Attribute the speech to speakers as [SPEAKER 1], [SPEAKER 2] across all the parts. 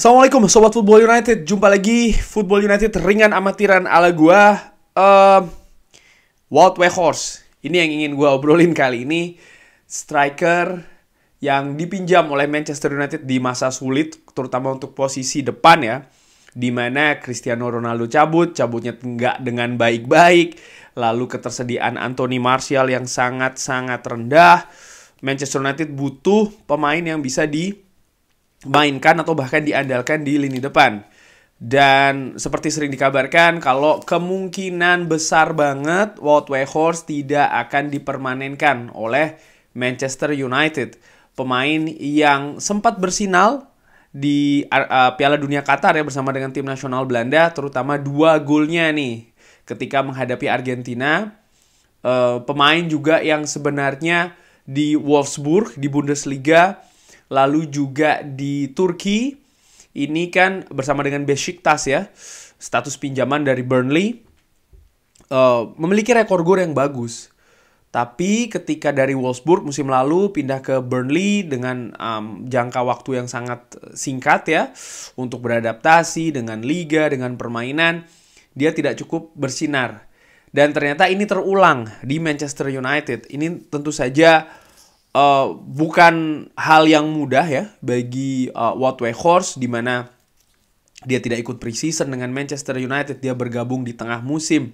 [SPEAKER 1] Assalamualaikum Sobat Football United Jumpa lagi Football United ringan amatiran ala gua uh, ehm, Walt Weghorst Ini yang ingin gua obrolin kali ini Striker yang dipinjam oleh Manchester United di masa sulit Terutama untuk posisi depan ya Dimana Cristiano Ronaldo cabut Cabutnya nggak dengan baik-baik Lalu ketersediaan Anthony Martial yang sangat-sangat rendah Manchester United butuh pemain yang bisa di mainkan atau bahkan diandalkan di lini depan. Dan seperti sering dikabarkan kalau kemungkinan besar banget Wout Weghorst tidak akan dipermanenkan oleh Manchester United. Pemain yang sempat bersinal di uh, uh, Piala Dunia Qatar ya bersama dengan tim nasional Belanda terutama dua golnya nih ketika menghadapi Argentina. Uh, pemain juga yang sebenarnya di Wolfsburg di Bundesliga lalu juga di Turki ini kan bersama dengan Besiktas ya status pinjaman dari Burnley uh, memiliki rekor gol yang bagus tapi ketika dari Wolfsburg musim lalu pindah ke Burnley dengan um, jangka waktu yang sangat singkat ya untuk beradaptasi dengan liga, dengan permainan, dia tidak cukup bersinar. Dan ternyata ini terulang di Manchester United. Ini tentu saja Eh, bukan hal yang mudah ya bagi uh, eh, Watt Horse di mana dia tidak ikut preseason dengan Manchester United, dia bergabung di tengah musim.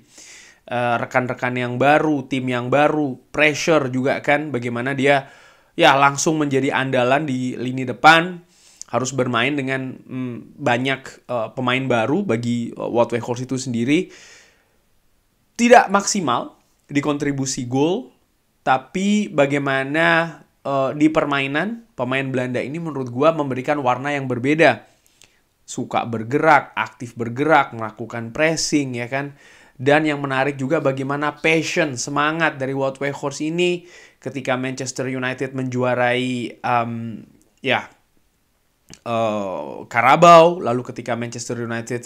[SPEAKER 1] Eh, rekan-rekan uh, yang baru, tim yang baru, pressure juga kan bagaimana dia ya langsung menjadi andalan di lini depan harus bermain dengan mm, banyak uh, pemain baru bagi uh, Watwe Horse itu sendiri tidak maksimal di kontribusi gol tapi bagaimana uh, di permainan pemain Belanda ini menurut gue memberikan warna yang berbeda. Suka bergerak, aktif bergerak, melakukan pressing ya kan. Dan yang menarik juga bagaimana passion, semangat dari Wout horse ini ketika Manchester United menjuarai um, ya uh, Carabao, lalu ketika Manchester United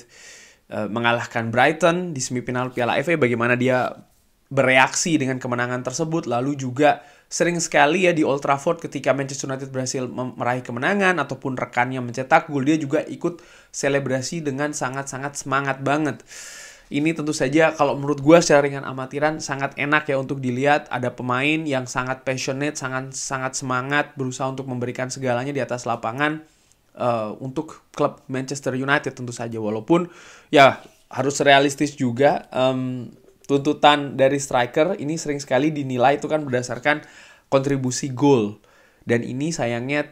[SPEAKER 1] uh, mengalahkan Brighton di semifinal Piala FA, bagaimana dia bereaksi dengan kemenangan tersebut. Lalu juga sering sekali ya di Old Trafford ketika Manchester United berhasil meraih kemenangan ataupun rekannya mencetak gol, dia juga ikut selebrasi dengan sangat-sangat semangat banget. Ini tentu saja kalau menurut gue secara ringan amatiran sangat enak ya untuk dilihat ada pemain yang sangat passionate, sangat sangat semangat berusaha untuk memberikan segalanya di atas lapangan uh, untuk klub Manchester United tentu saja walaupun ya harus realistis juga um, tuntutan dari striker ini sering sekali dinilai itu kan berdasarkan kontribusi gol. Dan ini sayangnya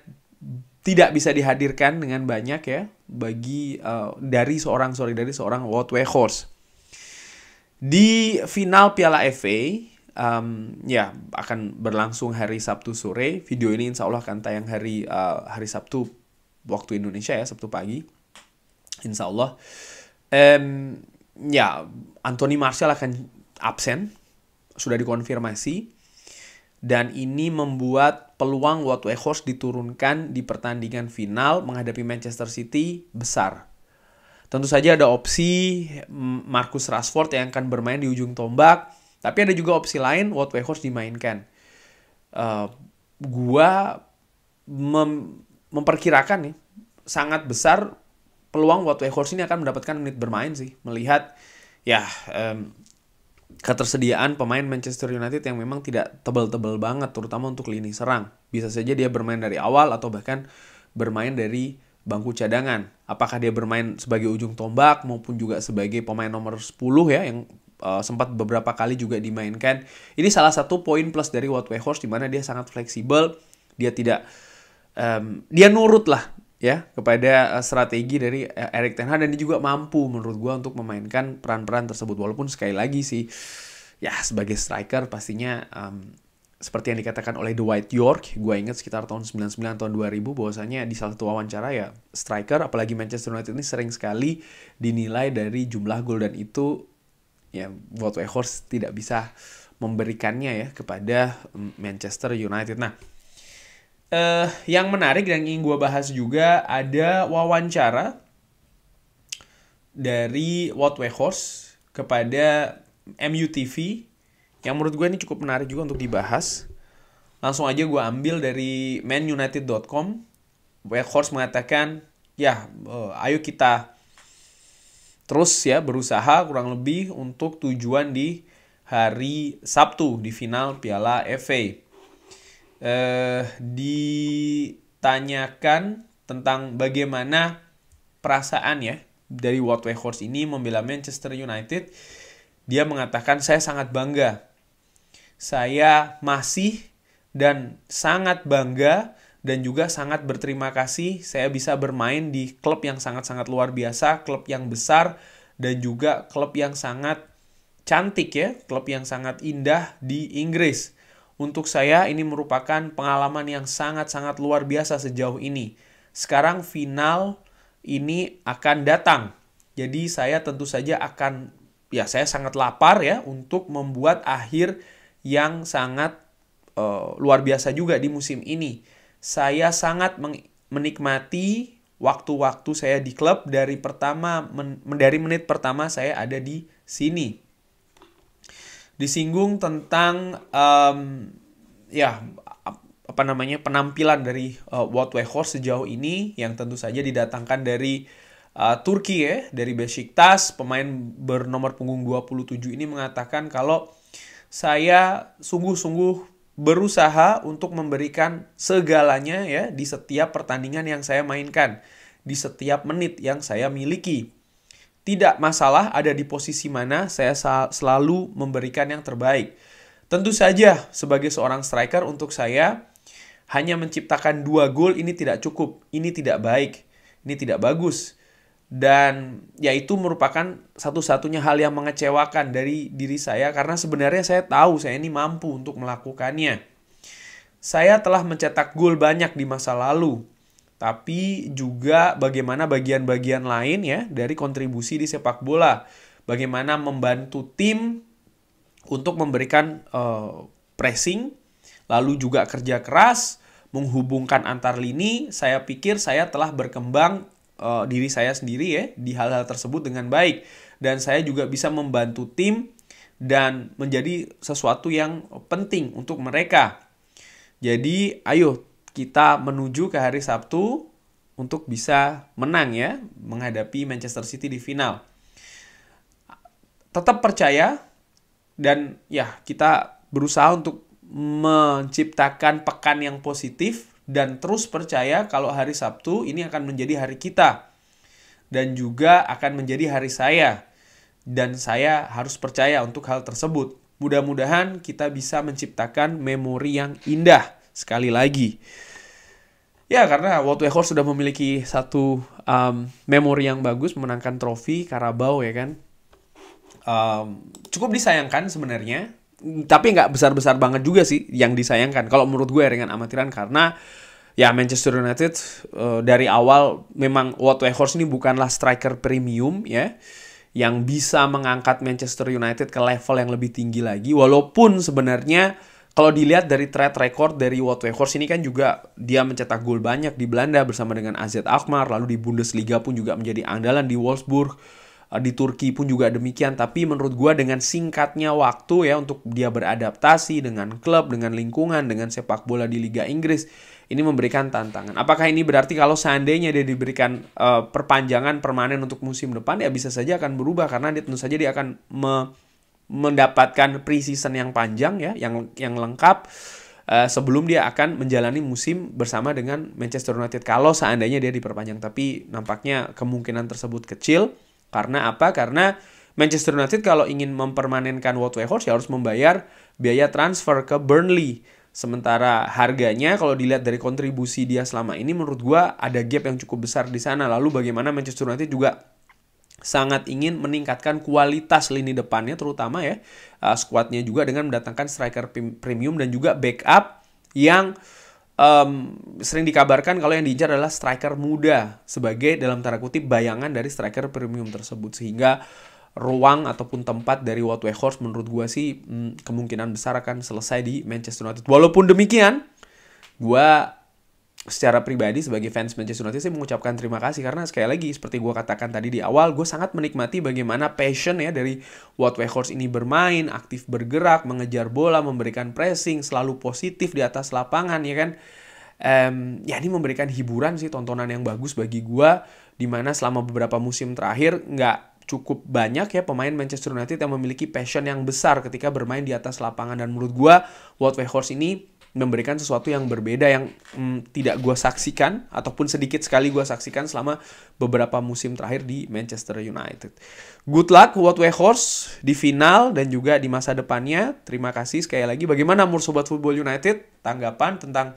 [SPEAKER 1] tidak bisa dihadirkan dengan banyak ya bagi uh, dari seorang sorry dari seorang Wout horse Di final Piala FA um, ya akan berlangsung hari Sabtu sore. Video ini insya Allah akan tayang hari uh, hari Sabtu waktu Indonesia ya Sabtu pagi. Insya Allah. Um, ya Anthony Martial akan absen sudah dikonfirmasi dan ini membuat peluang Watt Weghorst diturunkan di pertandingan final menghadapi Manchester City besar. Tentu saja ada opsi Marcus Rashford yang akan bermain di ujung tombak, tapi ada juga opsi lain Watt Weghorst dimainkan. Uh, gua mem memperkirakan nih sangat besar peluang buat Weghorst ini akan mendapatkan menit bermain sih melihat ya um, ketersediaan pemain Manchester United yang memang tidak tebel-tebel banget terutama untuk lini serang bisa saja dia bermain dari awal atau bahkan bermain dari bangku cadangan apakah dia bermain sebagai ujung tombak maupun juga sebagai pemain nomor 10 ya yang uh, sempat beberapa kali juga dimainkan ini salah satu poin plus dari Wout Weghorst di mana dia sangat fleksibel dia tidak um, dia nurut lah ya kepada eh, strategi dari eh, Erik Ten Hag dan dia juga mampu menurut gue untuk memainkan peran-peran tersebut walaupun sekali lagi sih ya sebagai striker pastinya um, seperti yang dikatakan oleh The White York, gue ingat sekitar tahun 99 tahun 2000 bahwasanya di salah satu wawancara ya striker apalagi Manchester United ini sering sekali dinilai dari jumlah gol dan itu ya Wout Weghorst tidak bisa memberikannya ya kepada Manchester United. Nah, uh, yang menarik dan ingin gue bahas juga ada wawancara dari What Horse kepada MUTV yang menurut gue ini cukup menarik juga untuk dibahas. Langsung aja gue ambil dari manunited.com. Horse mengatakan, ya uh, ayo kita terus ya berusaha kurang lebih untuk tujuan di hari Sabtu di final Piala FA eh, ditanyakan tentang bagaimana perasaan ya dari Walt Weghorst ini membela Manchester United. Dia mengatakan saya sangat bangga. Saya masih dan sangat bangga dan juga sangat berterima kasih saya bisa bermain di klub yang sangat-sangat luar biasa, klub yang besar dan juga klub yang sangat cantik ya, klub yang sangat indah di Inggris. Untuk saya ini merupakan pengalaman yang sangat-sangat luar biasa sejauh ini. Sekarang final ini akan datang. Jadi saya tentu saja akan ya saya sangat lapar ya untuk membuat akhir yang sangat uh, luar biasa juga di musim ini. Saya sangat menikmati waktu-waktu saya di klub dari pertama men dari menit pertama saya ada di sini disinggung tentang um, ya apa namanya penampilan dari uh, Way Horse sejauh ini yang tentu saja didatangkan dari uh, Turki ya dari Besiktas pemain bernomor punggung 27 ini mengatakan kalau saya sungguh-sungguh berusaha untuk memberikan segalanya ya di setiap pertandingan yang saya mainkan di setiap menit yang saya miliki tidak masalah ada di posisi mana, saya selalu memberikan yang terbaik. Tentu saja, sebagai seorang striker untuk saya, hanya menciptakan dua gol ini tidak cukup, ini tidak baik, ini tidak bagus. Dan yaitu merupakan satu-satunya hal yang mengecewakan dari diri saya karena sebenarnya saya tahu saya ini mampu untuk melakukannya. Saya telah mencetak gol banyak di masa lalu, tapi juga bagaimana bagian-bagian lain ya dari kontribusi di sepak bola. Bagaimana membantu tim untuk memberikan uh, pressing, lalu juga kerja keras, menghubungkan antar lini. Saya pikir saya telah berkembang uh, diri saya sendiri ya di hal-hal tersebut dengan baik dan saya juga bisa membantu tim dan menjadi sesuatu yang penting untuk mereka. Jadi, ayo kita menuju ke hari Sabtu untuk bisa menang ya menghadapi Manchester City di final. Tetap percaya dan ya kita berusaha untuk menciptakan pekan yang positif dan terus percaya kalau hari Sabtu ini akan menjadi hari kita dan juga akan menjadi hari saya dan saya harus percaya untuk hal tersebut. Mudah-mudahan kita bisa menciptakan memori yang indah sekali lagi. Ya karena World Echo sudah memiliki satu um, memori yang bagus memenangkan trofi Karabau ya kan. Um, cukup disayangkan sebenarnya, tapi nggak besar-besar banget juga sih yang disayangkan. Kalau menurut gue ya, dengan amatiran karena ya Manchester United uh, dari awal memang Wout Weghorst ini bukanlah striker premium ya yang bisa mengangkat Manchester United ke level yang lebih tinggi lagi walaupun sebenarnya kalau dilihat dari track record dari Wout Weghorst ini kan juga dia mencetak gol banyak di Belanda bersama dengan AZ Akmar lalu di Bundesliga pun juga menjadi andalan di Wolfsburg, eh, di Turki pun juga demikian. Tapi menurut gue dengan singkatnya waktu ya untuk dia beradaptasi dengan klub, dengan lingkungan, dengan sepak bola di Liga Inggris, ini memberikan tantangan. Apakah ini berarti kalau seandainya dia diberikan uh, perpanjangan permanen untuk musim depan ya bisa saja akan berubah karena dia tentu saja dia akan me mendapatkan pre-season yang panjang ya, yang yang lengkap uh, sebelum dia akan menjalani musim bersama dengan Manchester United kalau seandainya dia diperpanjang. Tapi nampaknya kemungkinan tersebut kecil karena apa? Karena Manchester United kalau ingin mempermanenkan Watford Weghorst ya harus membayar biaya transfer ke Burnley. Sementara harganya kalau dilihat dari kontribusi dia selama ini menurut gua ada gap yang cukup besar di sana. Lalu bagaimana Manchester United juga sangat ingin meningkatkan kualitas lini depannya terutama ya uh, skuadnya juga dengan mendatangkan striker premium dan juga backup yang um, sering dikabarkan kalau yang diincar adalah striker muda sebagai dalam tanda kutip bayangan dari striker premium tersebut sehingga ruang ataupun tempat dari Wout Weghorst menurut gua sih hmm, kemungkinan besar akan selesai di Manchester United. Walaupun demikian, gua secara pribadi sebagai fans Manchester United saya mengucapkan terima kasih karena sekali lagi seperti gue katakan tadi di awal gue sangat menikmati bagaimana passion ya dari Wout Horse ini bermain aktif bergerak mengejar bola memberikan pressing selalu positif di atas lapangan ya kan um, ya ini memberikan hiburan sih tontonan yang bagus bagi gue dimana selama beberapa musim terakhir nggak cukup banyak ya pemain Manchester United yang memiliki passion yang besar ketika bermain di atas lapangan dan menurut gue Wout Horse ini memberikan sesuatu yang berbeda yang mm, tidak gue saksikan ataupun sedikit sekali gue saksikan selama beberapa musim terakhir di Manchester United. Good luck buat Weghorst di final dan juga di masa depannya. Terima kasih sekali lagi. Bagaimana menurut Sobat Football United tanggapan tentang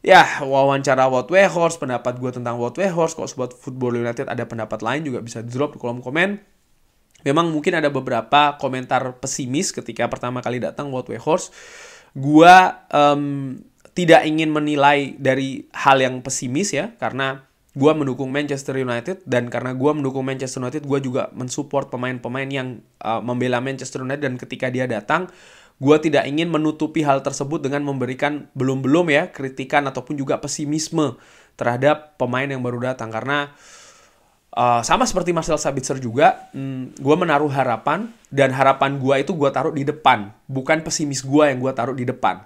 [SPEAKER 1] ya wawancara buat Weghorst, pendapat gue tentang buat Weghorst, kalau Sobat Football United ada pendapat lain juga bisa drop di kolom komen. Memang mungkin ada beberapa komentar pesimis ketika pertama kali datang buat Weghorst Gua um, tidak ingin menilai dari hal yang pesimis ya karena gua mendukung Manchester United dan karena gua mendukung Manchester United gua juga mensupport pemain-pemain yang uh, membela Manchester United dan ketika dia datang gua tidak ingin menutupi hal tersebut dengan memberikan belum-belum ya kritikan ataupun juga pesimisme terhadap pemain yang baru datang karena Eh, sama seperti Marcel Sabitzer juga, hmm, gue menaruh harapan dan harapan gue itu gue taruh di depan, bukan pesimis gue yang gue taruh di depan.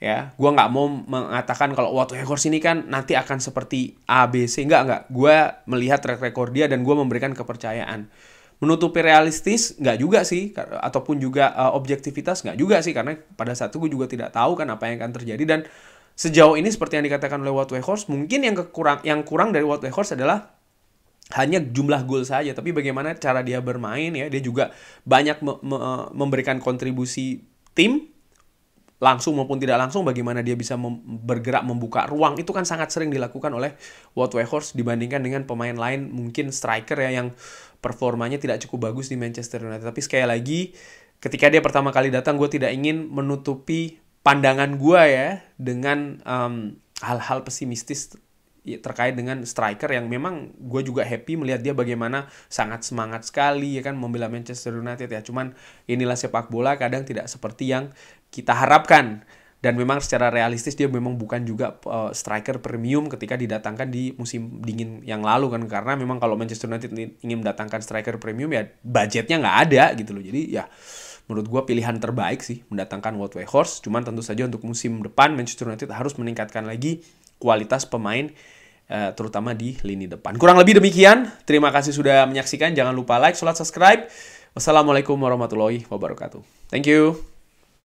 [SPEAKER 1] Ya, gue nggak mau mengatakan kalau waktu ekor sini kan nanti akan seperti A, B, C. enggak enggak, Gue melihat track record dia dan gue memberikan kepercayaan. Menutupi realistis enggak juga sih, ataupun juga uh, objektivitas enggak juga sih, karena pada saat itu gue juga tidak tahu kan apa yang akan terjadi dan sejauh ini seperti yang dikatakan oleh waktu Horse, mungkin yang kekurang yang kurang dari waktu Horse adalah hanya jumlah gol saja, tapi bagaimana cara dia bermain ya. Dia juga banyak me me memberikan kontribusi tim langsung maupun tidak langsung bagaimana dia bisa mem bergerak membuka ruang itu kan sangat sering dilakukan oleh Wout Weghorst dibandingkan dengan pemain lain mungkin striker ya yang performanya tidak cukup bagus di Manchester United. Tapi sekali lagi ketika dia pertama kali datang gue tidak ingin menutupi pandangan gue ya dengan um, mmm, hal -hal pesimistis terkait dengan striker yang memang gue juga happy melihat dia bagaimana sangat semangat sekali ya kan membela Manchester United ya cuman inilah sepak bola kadang tidak seperti yang kita harapkan dan memang secara realistis dia memang bukan juga eh, striker premium ketika didatangkan di musim dingin yang lalu kan karena memang kalau Manchester United ingin mendatangkan striker premium ya budgetnya nggak ada gitu loh jadi ya menurut gue pilihan terbaik sih mendatangkan Wout Horse cuman tentu saja untuk musim depan Manchester United harus meningkatkan lagi kualitas pemain eh, terutama di lini depan. Kurang lebih demikian. Terima kasih sudah menyaksikan. Jangan lupa like, sholat, subscribe. Wassalamualaikum warahmatullahi wabarakatuh. Thank you.